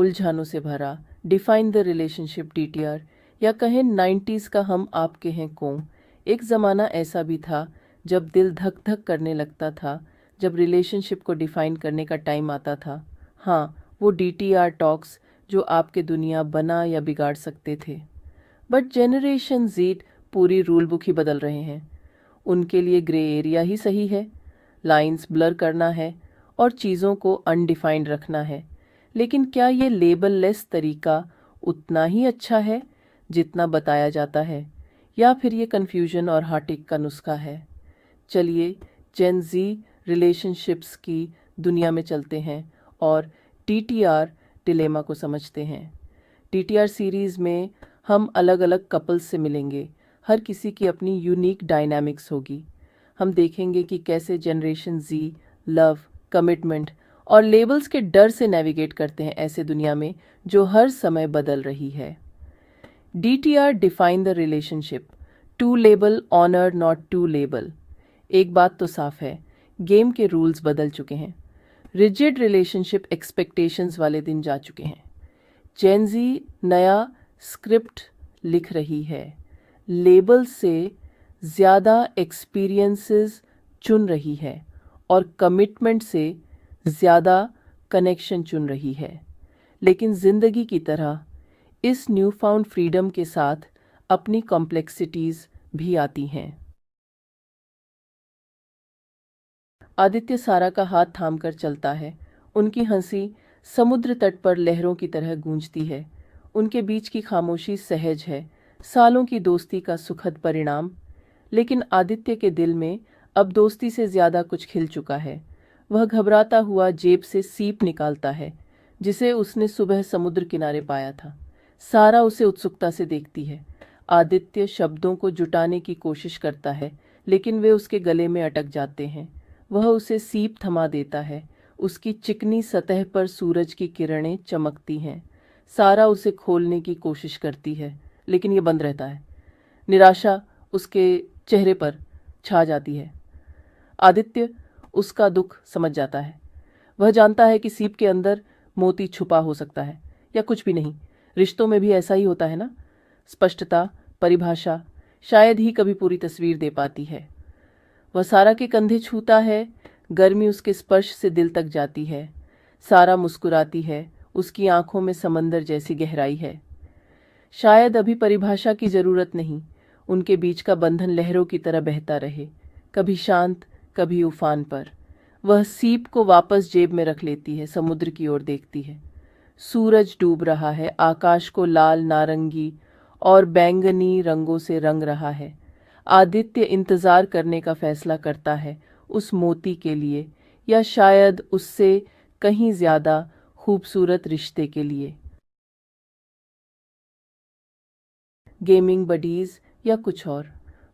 उलझानों से भरा define the relationship D या कहें नाइन्टीज़ का हम आपके हैं कौन एक ज़माना ऐसा भी था जब दिल धक धक करने लगता था जब रिलेशनशिप को डिफ़ाइन करने का टाइम आता था हाँ वो डी टी आर टॉक्स जो आपके दुनिया बना या बिगाड़ सकते थे बट जेनरेशन जीट पूरी रूल बुक ही बदल रहे हैं उनके लिए ग्रे एरिया ही सही है लाइंस ब्लर करना है और चीज़ों को अनडिफाइंड रखना है लेकिन क्या ये लेबल लेस तरीका उतना ही अच्छा है जितना बताया जाता है या फिर ये कन्फ्यूजन और हार्टिक का नुस्खा है चलिए जेन जी रिलेशनशिप्स की दुनिया में चलते हैं और टी टी आर डिलेमा को समझते हैं टी टी आर सीरीज़ में हम अलग अलग कपल्स से मिलेंगे हर किसी की अपनी यूनिक डायनामिक्स होगी हम देखेंगे कि कैसे जनरेशन जी लव कमिटमेंट और लेबल्स के डर से नेविगेट करते हैं ऐसे दुनिया में जो हर समय बदल रही है D T R define the relationship to label or not to label एक बात तो साफ है गेम के रूल्स बदल चुके हैं रिजिड रिलेशनशिप एक्सपेक्टेशंस वाले दिन जा चुके हैं चैनजी नया स्क्रिप्ट लिख रही है लेबल से ज़्यादा एक्सपीरियंसेस चुन रही है और कमिटमेंट से ज़्यादा कनेक्शन चुन रही है लेकिन ज़िंदगी की तरह इस न्यू फाउंड फ्रीडम के साथ अपनी कॉम्प्लेक्सिटीज़ भी आती हैं आदित्य सारा का हाथ थाम कर चलता है उनकी हंसी समुद्र तट पर लहरों की तरह गूंजती है उनके बीच की खामोशी सहज है सालों की दोस्ती का सुखद परिणाम लेकिन आदित्य के दिल में अब दोस्ती से ज़्यादा कुछ खिल चुका है वह घबराता हुआ जेब से सीप निकालता है जिसे उसने सुबह समुद्र किनारे पाया था सारा उसे उत्सुकता से देखती है आदित्य शब्दों को जुटाने की कोशिश करता है लेकिन वे उसके गले में अटक जाते हैं वह उसे सीप थमा देता है उसकी चिकनी सतह पर सूरज की किरणें चमकती हैं सारा उसे खोलने की कोशिश करती है लेकिन यह बंद रहता है निराशा उसके चेहरे पर छा जाती है आदित्य उसका दुख समझ जाता है वह जानता है कि सीप के अंदर मोती छुपा हो सकता है या कुछ भी नहीं रिश्तों में भी ऐसा ही होता है ना स्पष्टता परिभाषा शायद ही कभी पूरी तस्वीर दे पाती है वह सारा के कंधे छूता है गर्मी उसके स्पर्श से दिल तक जाती है सारा मुस्कुराती है उसकी आंखों में समंदर जैसी गहराई है शायद अभी परिभाषा की जरूरत नहीं उनके बीच का बंधन लहरों की तरह बहता रहे कभी शांत कभी उफान पर वह सीप को वापस जेब में रख लेती है समुद्र की ओर देखती है सूरज डूब रहा है आकाश को लाल नारंगी और बैंगनी रंगों से रंग रहा है आदित्य इंतजार करने का फैसला करता है उस मोती के लिए या शायद उससे कहीं ज्यादा खूबसूरत रिश्ते के लिए गेमिंग बडीज या कुछ और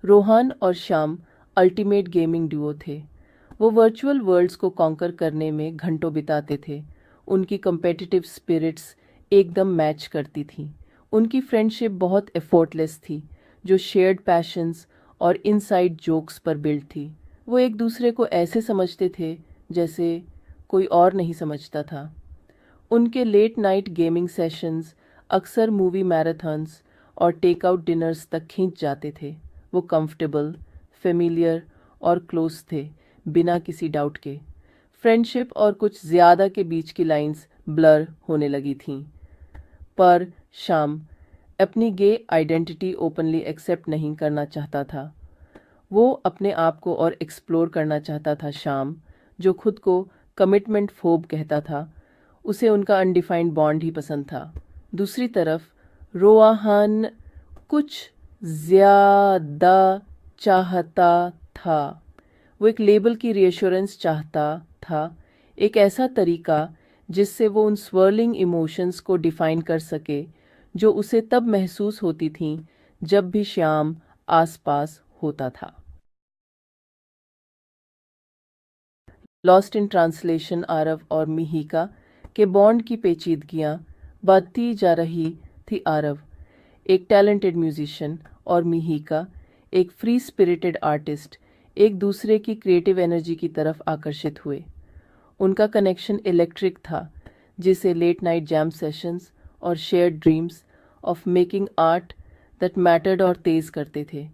रोहन और श्याम अल्टीमेट गेमिंग ड्यूओ थे वो वर्चुअल वर्ल्ड्स को कॉन्कर करने में घंटों बिताते थे उनकी कंपेटिटिव स्पिरिट्स एकदम मैच करती थी उनकी फ्रेंडशिप बहुत एफोर्टलेस थी जो शेयर्ड पैशंस और इनसाइड जोक्स पर बिल्ड थी वो एक दूसरे को ऐसे समझते थे जैसे कोई और नहीं समझता था उनके लेट नाइट गेमिंग सेशंस अक्सर मूवी मैराथन्स और टेकआउट डिनर्स तक खींच जाते थे वो कंफर्टेबल फेमिलियर और क्लोज थे बिना किसी डाउट के फ्रेंडशिप और कुछ ज़्यादा के बीच की लाइंस ब्लर होने लगी थीं पर शाम अपनी गे आइडेंटिटी ओपनली एक्सेप्ट नहीं करना चाहता था वो अपने आप को और एक्सप्लोर करना चाहता था शाम जो खुद को कमिटमेंट फोब कहता था उसे उनका अनडिफाइंड बॉन्ड ही पसंद था दूसरी तरफ रोआहान कुछ ज़्यादा चाहता था वो एक लेबल की रियश्योरेंस चाहता था एक ऐसा तरीका जिससे वो उन स्वर्लिंग इमोशंस को डिफाइन कर सके जो उसे तब महसूस होती थी जब भी श्याम आसपास होता था लॉस्ट इन ट्रांसलेशन आरव और मिहिका के बॉन्ड की पेचीदगियां बढ़ती जा रही थी आरव एक टैलेंटेड म्यूजिशियन और मिहिका एक फ्री स्पिरिटेड आर्टिस्ट एक दूसरे की क्रिएटिव एनर्जी की तरफ आकर्षित हुए उनका कनेक्शन इलेक्ट्रिक था जिसे लेट नाइट जैम सेशंस और share dreams of making art that mattered और तेज़ करते थे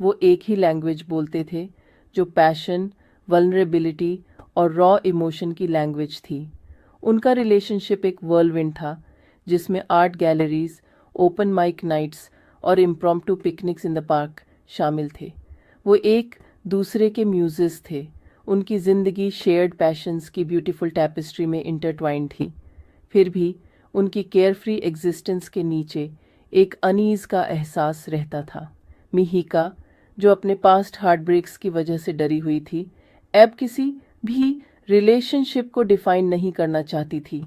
वो एक ही लैंग्वेज बोलते थे जो पैशन वलनरेबिलिटी और रॉ इमोशन की लैंग्वेज थी उनका रिलेशनशिप एक विंड था जिसमें art galleries open mic nights और impromptu picnics in the park शामिल थे वो एक दूसरे के म्यूज़ थे उनकी ज़िंदगी शेयर्ड पैशंस की ब्यूटीफुल टैपेस्ट्री में इंटरट्वाइन थी फिर भी उनकी केयरफ्री एग्जिस्टेंस के नीचे एक अनीज का एहसास रहता था मिहिका जो अपने पास्ट हार्ट ब्रेक्स की वजह से डरी हुई थी एब किसी भी रिलेशनशिप को डिफाइन नहीं करना चाहती थी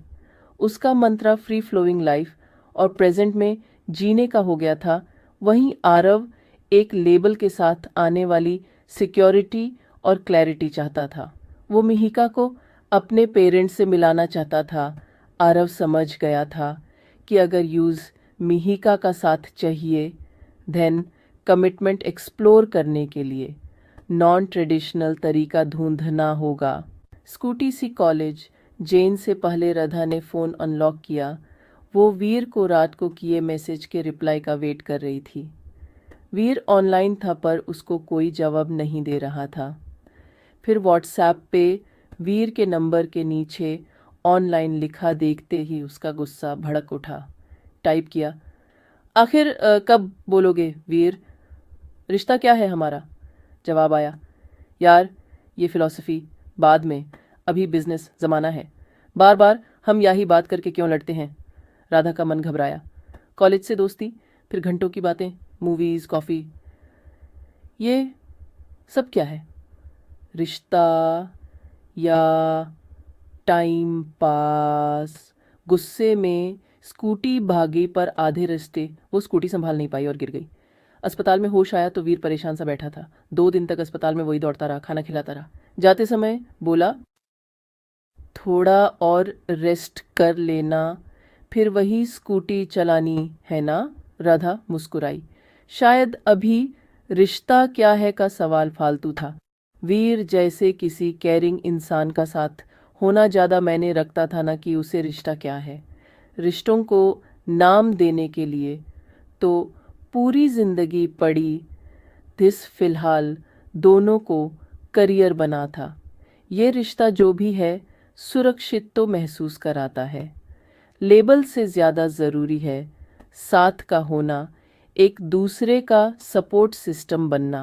उसका मंत्रा फ्री फ्लोइंग लाइफ और प्रेजेंट में जीने का हो गया था वहीं आरव एक लेबल के साथ आने वाली सिक्योरिटी और क्लैरिटी चाहता था वो मिहिका को अपने पेरेंट्स से मिलाना चाहता था आरव समझ गया था कि अगर यूज़ मिहिका का साथ चाहिए देन कमिटमेंट एक्सप्लोर करने के लिए नॉन ट्रेडिशनल तरीका ढूंढना होगा स्कूटी सी कॉलेज जेन से पहले रधा ने फ़ोन अनलॉक किया वो वीर को रात को किए मैसेज के रिप्लाई का वेट कर रही थी वीर ऑनलाइन था पर उसको कोई जवाब नहीं दे रहा था फिर व्हाट्सएप पे वीर के नंबर के नीचे ऑनलाइन लिखा देखते ही उसका गुस्सा भड़क उठा टाइप किया आखिर कब बोलोगे वीर रिश्ता क्या है हमारा जवाब आया यार ये फ़िलासफ़ी बाद में अभी बिजनेस ज़माना है बार बार हम यही बात करके क्यों लड़ते हैं राधा का मन घबराया कॉलेज से दोस्ती फिर घंटों की बातें मूवीज़ कॉफ़ी ये सब क्या है रिश्ता या टाइम पास गुस्से में स्कूटी भागी पर आधे रास्ते वो स्कूटी संभाल नहीं पाई और गिर गई अस्पताल में होश आया तो वीर परेशान सा बैठा था दो दिन तक अस्पताल में वही दौड़ता रहा खाना खिलाता रहा जाते समय बोला थोड़ा और रेस्ट कर लेना फिर वही स्कूटी चलानी है ना राधा मुस्कुराई शायद अभी रिश्ता क्या है का सवाल फालतू था वीर जैसे किसी केयरिंग इंसान का साथ होना ज़्यादा मैंने रखता था ना कि उसे रिश्ता क्या है रिश्तों को नाम देने के लिए तो पूरी ज़िंदगी पड़ी दिस फिलहाल दोनों को करियर बना था ये रिश्ता जो भी है सुरक्षित तो महसूस कराता है लेबल से ज़्यादा ज़रूरी है साथ का होना एक दूसरे का सपोर्ट सिस्टम बनना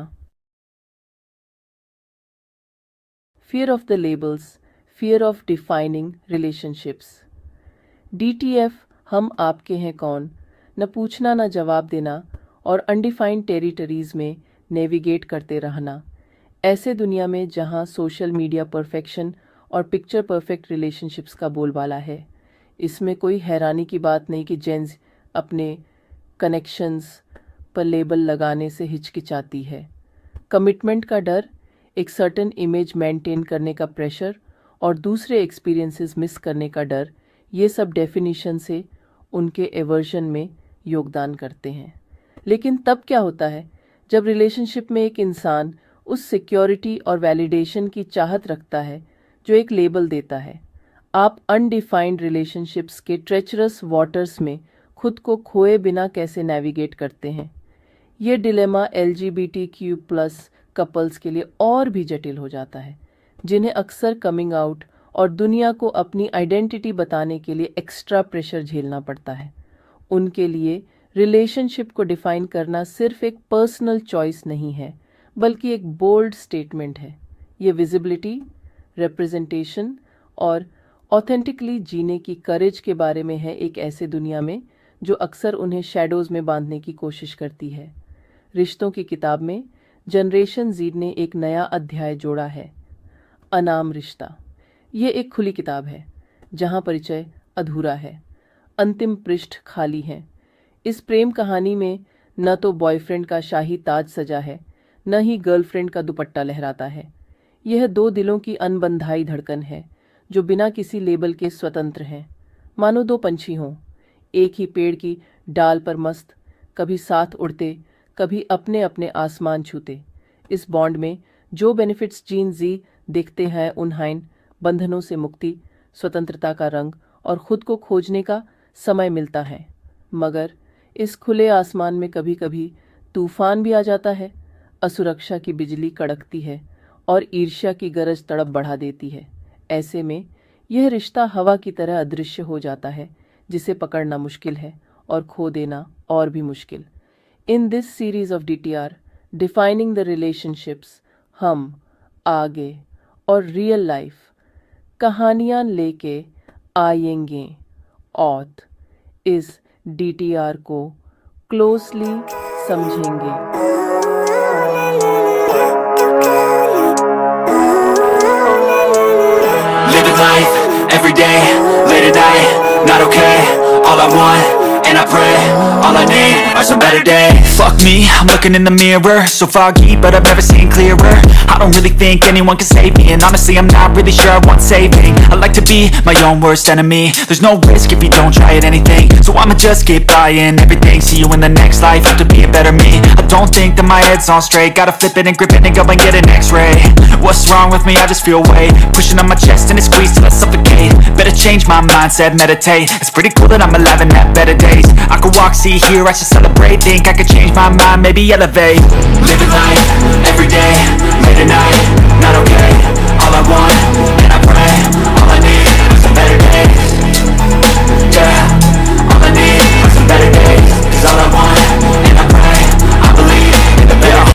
fear of the labels fear of defining relationships DTF हम आपके हैं कौन न पूछना न जवाब देना और अनडिफाइंड टेरिटरीज में नेविगेट करते रहना ऐसे दुनिया में जहाँ सोशल मीडिया परफेक्शन और पिक्चर परफेक्ट रिलेशनशिप्स का बोलबाला है इसमें कोई हैरानी की बात नहीं कि जेंस अपने कनेक्शंस पर लेबल लगाने से हिचकिचाती है कमिटमेंट का डर एक सर्टन इमेज मेंटेन करने का प्रेशर और दूसरे एक्सपीरियंसेस मिस करने का डर ये सब डेफिनेशन से उनके एवर्जन में योगदान करते हैं लेकिन तब क्या होता है जब रिलेशनशिप में एक इंसान उस सिक्योरिटी और वैलिडेशन की चाहत रखता है जो एक लेबल देता है आप अनडिफाइंड रिलेशनशिप्स के ट्रेचरस वाटर्स में खुद को खोए बिना कैसे नेविगेट करते हैं ये dilemma L G plus couples के लिए और भी जटिल हो जाता है जिन्हें अक्सर कमिंग आउट और दुनिया को अपनी आइडेंटिटी बताने के लिए एक्स्ट्रा प्रेशर झेलना पड़ता है उनके लिए रिलेशनशिप को डिफाइन करना सिर्फ एक पर्सनल चॉइस नहीं है बल्कि एक बोल्ड स्टेटमेंट है ये विजिबिलिटी रिप्रेजेंटेशन और ऑथेंटिकली जीने की करेज के बारे में है एक ऐसे दुनिया में जो अक्सर उन्हें शेडोज में बांधने की कोशिश करती है रिश्तों की किताब में जनरेशन जीड ने एक नया अध्याय जोड़ा है अनाम रिश्ता ये एक खुली किताब है जहां परिचय अधूरा है अंतिम पृष्ठ खाली है इस प्रेम कहानी में न तो बॉयफ्रेंड का शाही ताज सजा है न ही गर्लफ्रेंड का दुपट्टा लहराता है यह दो दिलों की अनबंधाई धड़कन है जो बिना किसी लेबल के स्वतंत्र हैं मानो दो पंछी हों एक ही पेड़ की डाल पर मस्त कभी साथ उड़ते कभी अपने अपने आसमान छूते इस बॉन्ड में जो बेनिफिट्स जीन जी देखते हैं उन हाइन बंधनों से मुक्ति स्वतंत्रता का रंग और खुद को खोजने का समय मिलता है मगर इस खुले आसमान में कभी कभी तूफान भी आ जाता है असुरक्षा की बिजली कड़कती है और ईर्ष्या की गरज तड़प बढ़ा देती है ऐसे में यह रिश्ता हवा की तरह अदृश्य हो जाता है जिसे पकड़ना मुश्किल है और खो देना और भी मुश्किल in this series of D T R defining the relationships हम आगे और रियल लाइफ कहानियां लेके आएंगे औत इस डीटीआर को क्लोजली समझेंगे Life every day, late at not okay All I want, and I pray All I need are some better days Fuck me, I'm looking in the mirror So foggy, but I've never seen clearer don't really think anyone can save me And honestly, I'm not really sure I want saving I like to be my own worst enemy There's no risk if you don't try at anything So I'ma just keep buying everything See you in the next life, have to be a better me I don't think that my head's on straight Gotta flip it and grip it and go and get an x-ray What's wrong with me? I just feel weight Pushing on my chest and it squeezes till I suffocate Better change my mindset, meditate It's pretty cool that I'm alive and have better days I could walk, see, hear, I should celebrate Think I could change my mind, maybe elevate Living life, everyday, late at night not okay All I want, and I pray